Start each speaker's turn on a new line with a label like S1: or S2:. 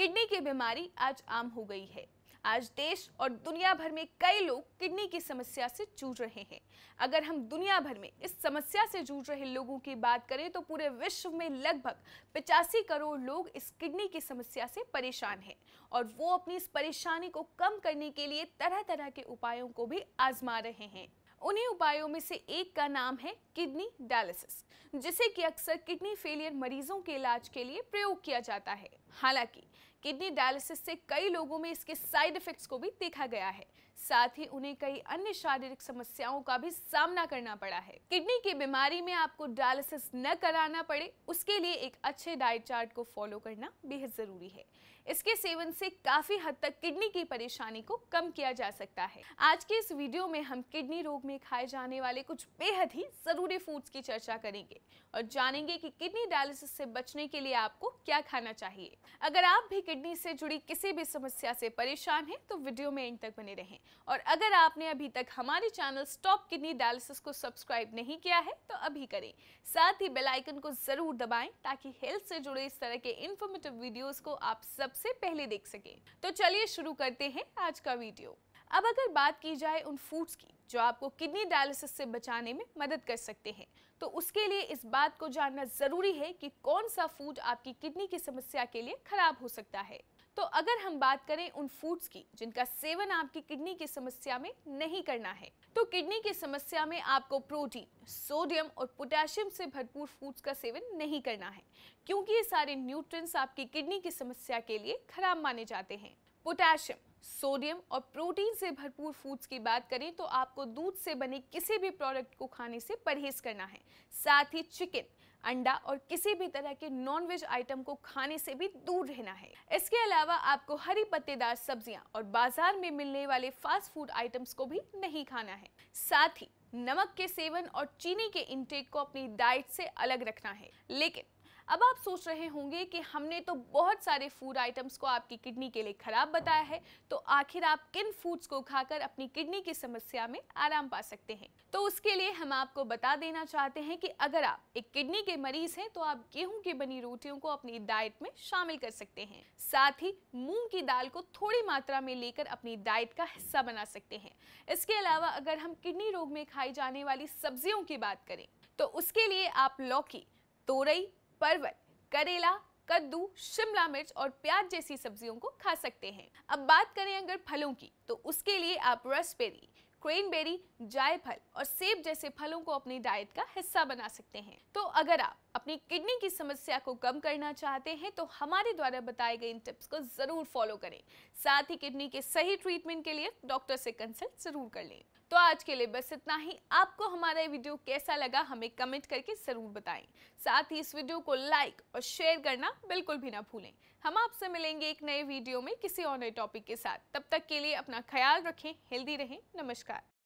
S1: kidney की बीमारी आज आम हो गई है आज देश और दुनिया भर में कई लोग किडनी की समस्या से जूझ रहे हैं अगर हम दुनिया भर में इस समस्या से जूझ रहे लोगों की बात करें तो पूरे विश्व में लगभग पचासी करोड़ लोग इस किडनी की समस्या से परेशान हैं और वो अपनी इस परेशानी को कम करने के लिए तरह तरह के उपायों को भी आजमा रहे हैं उन्हीं उपायों में से एक का नाम है किडनी डायलिसिस जिसे कि अक्सर किडनी फेलियर मरीजों के इलाज के लिए प्रयोग किया जाता है हालांकि किडनी डायलिसिस से कई लोगों में इसके साइड इफेक्ट्स को भी देखा गया है साथ ही उन्हें कई अन्य शारीरिक समस्याओं का भी सामना करना पड़ा है किडनी की बीमारी में आपको डायलिसिस न कराना पड़े उसके लिए एक अच्छे डाइट चार्ट को फॉलो करना बेहद ज़रूरी है इसके सेवन से काफ़ी हद तक किडनी की परेशानी को कम किया जा सकता है आज के इस वीडियो में हम किडनी रोग में खाए जाने वाले कुछ बेहद ही ज़रूरी फूड्स की चर्चा करेंगे और जानेंगे कि किडनी डायलिसिस से बचने के लिए आपको क्या खाना चाहिए अगर आप भी किडनी से जुड़ी किसी भी समस्या से परेशान हैं तो वीडियो में एंड तक बने रहें और अगर आपने अभी तक हमारे चैनल स्टॉप किडनी डायलिसिस को सब्सक्राइब नहीं किया है तो अभी करें साथ ही बेल आइकन को ज़रूर दबाएं ताकि हेल्थ से जुड़े इस तरह के इन्फॉर्मेटिव वीडियोज़ को आप सबसे पहले देख सकें तो चलिए शुरू करते हैं आज का वीडियो अब अगर बात की जाए उन फूड्स की जो आपको किडनी डायलिसिस से बचाने में मदद कर सकते हैं तो उसके लिए इस बात को जानना ज़रूरी है कि कौन सा फूड आपकी किडनी की समस्या के लिए खराब हो सकता है तो अगर हम बात करें उन फूड्स की जिनका सेवन आपकी किडनी की समस्या में नहीं करना है तो किडनी की समस्या में आपको प्रोटीन सोडियम और पोटेशियम से भरपूर फूड्स का सेवन नहीं करना है क्योंकि ये सारे न्यूट्रिएंट्स आपकी किडनी की समस्या के लिए खराब माने जाते हैं पोटेशियम सोडियम और प्रोटीन से भरपूर फूड्स की बात करें तो आपको दूध से बने किसी भी प्रोडक्ट को खाने से परहेज करना है साथ ही चिकन अंडा और किसी भी तरह के नॉन वेज आइटम को खाने से भी दूर रहना है इसके अलावा आपको हरी पत्तेदार सब्जियां और बाजार में मिलने वाले फास्ट फूड आइटम्स को भी नहीं खाना है साथ ही नमक के सेवन और चीनी के इंटेक को अपनी डाइट से अलग रखना है लेकिन अब आप सोच रहे होंगे कि हमने तो बहुत सारे फूड आइटम्स को आपकी किडनी के लिए ख़राब बताया है तो आखिर आप किन फूड्स को खाकर अपनी किडनी की समस्या में आराम पा सकते हैं तो उसके लिए हम आपको बता देना चाहते हैं कि अगर आप एक किडनी के मरीज हैं तो आप गेहूं की बनी रोटियों को अपनी डाइट में शामिल कर सकते हैं साथ ही मूंग की दाल को थोड़ी मात्रा में लेकर अपनी डाइट का हिस्सा बना सकते हैं इसके अलावा अगर हम किडनी रोग में खाई जाने वाली सब्जियों की बात करें तो उसके लिए आप लौकी तोरई परवल करेला कद्दू शिमला मिर्च और प्याज जैसी सब्जियों को खा सकते हैं अब बात करें अगर फलों की तो उसके लिए आप रसबेरी क्रेनबेरी जायफल और सेब जैसे फलों को अपनी डाइट का हिस्सा बना सकते हैं तो अगर आप अपनी किडनी की समस्या को कम करना चाहते हैं तो हमारे द्वारा बताए गए इन टिप्स को ज़रूर फॉलो करें साथ ही किडनी के सही ट्रीटमेंट के लिए डॉक्टर से कंसल्ट ज़रूर कर लें तो आज के लिए बस इतना ही आपको हमारा वीडियो कैसा लगा हमें कमेंट करके ज़रूर बताएं साथ ही इस वीडियो को लाइक और शेयर करना बिल्कुल भी ना भूलें हम आपसे मिलेंगे एक नए वीडियो में किसी और नए टॉपिक के साथ तब तक के लिए अपना ख्याल रखें हेल्दी रहें नमस्कार